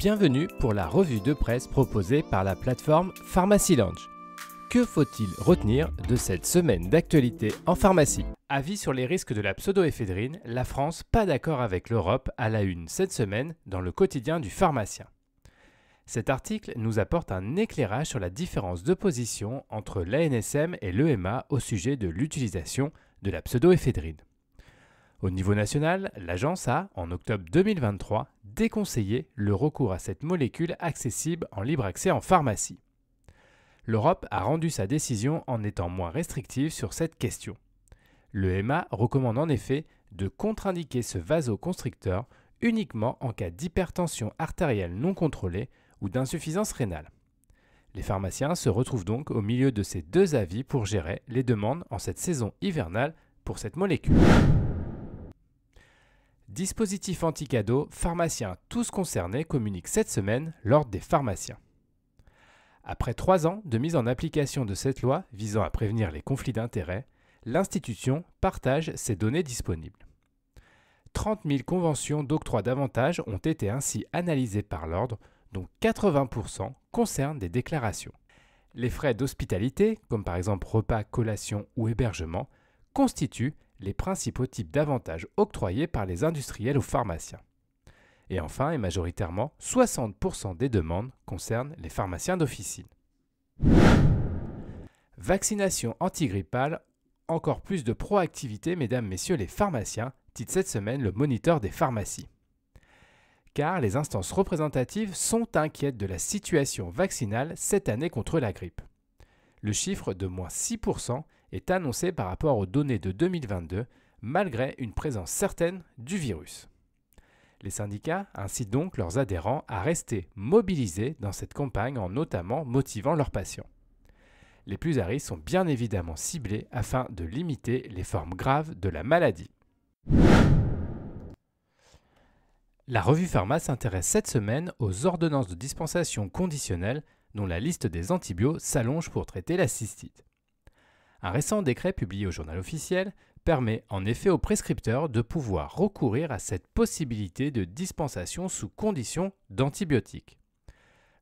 Bienvenue pour la revue de presse proposée par la plateforme Pharmacy Lounge. Que faut-il retenir de cette semaine d'actualité en pharmacie Avis sur les risques de la pseudoéphédrine, la France pas d'accord avec l'Europe à la une cette semaine dans le quotidien du pharmacien. Cet article nous apporte un éclairage sur la différence de position entre l'ANSM et l'EMA au sujet de l'utilisation de la pseudoéphédrine. Au niveau national, l'agence a, en octobre 2023, déconseillé le recours à cette molécule accessible en libre accès en pharmacie. L'Europe a rendu sa décision en étant moins restrictive sur cette question. Le MA recommande en effet de contre-indiquer ce vasoconstricteur uniquement en cas d'hypertension artérielle non contrôlée ou d'insuffisance rénale. Les pharmaciens se retrouvent donc au milieu de ces deux avis pour gérer les demandes en cette saison hivernale pour cette molécule. Dispositif anti-cadeau, pharmaciens tous concernés communiquent cette semaine l'Ordre des pharmaciens. Après trois ans de mise en application de cette loi visant à prévenir les conflits d'intérêts, l'institution partage ses données disponibles. 30 000 conventions d'octroi d'avantages ont été ainsi analysées par l'Ordre, dont 80% concernent des déclarations. Les frais d'hospitalité, comme par exemple repas, collation ou hébergement, constituent les principaux types d'avantages octroyés par les industriels aux pharmaciens. Et enfin, et majoritairement, 60% des demandes concernent les pharmaciens d'officine. Vaccination antigrippale, encore plus de proactivité, mesdames, messieurs les pharmaciens, titre cette semaine le moniteur des pharmacies. Car les instances représentatives sont inquiètes de la situation vaccinale cette année contre la grippe. Le chiffre de moins 6% est annoncé par rapport aux données de 2022 malgré une présence certaine du virus. Les syndicats incitent donc leurs adhérents à rester mobilisés dans cette campagne en notamment motivant leurs patients. Les plus à risque sont bien évidemment ciblés afin de limiter les formes graves de la maladie. La revue Pharma s'intéresse cette semaine aux ordonnances de dispensation conditionnelle dont la liste des antibiotiques s'allonge pour traiter la cystite. Un récent décret publié au journal officiel permet en effet aux prescripteurs de pouvoir recourir à cette possibilité de dispensation sous condition d'antibiotiques.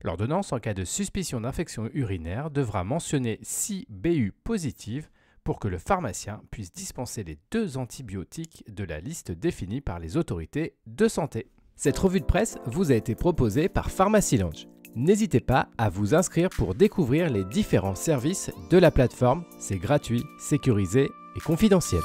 L'ordonnance en cas de suspicion d'infection urinaire devra mentionner 6 BU positives pour que le pharmacien puisse dispenser les deux antibiotiques de la liste définie par les autorités de santé. Cette revue de presse vous a été proposée par Lounge. N'hésitez pas à vous inscrire pour découvrir les différents services de la plateforme, c'est gratuit, sécurisé et confidentiel.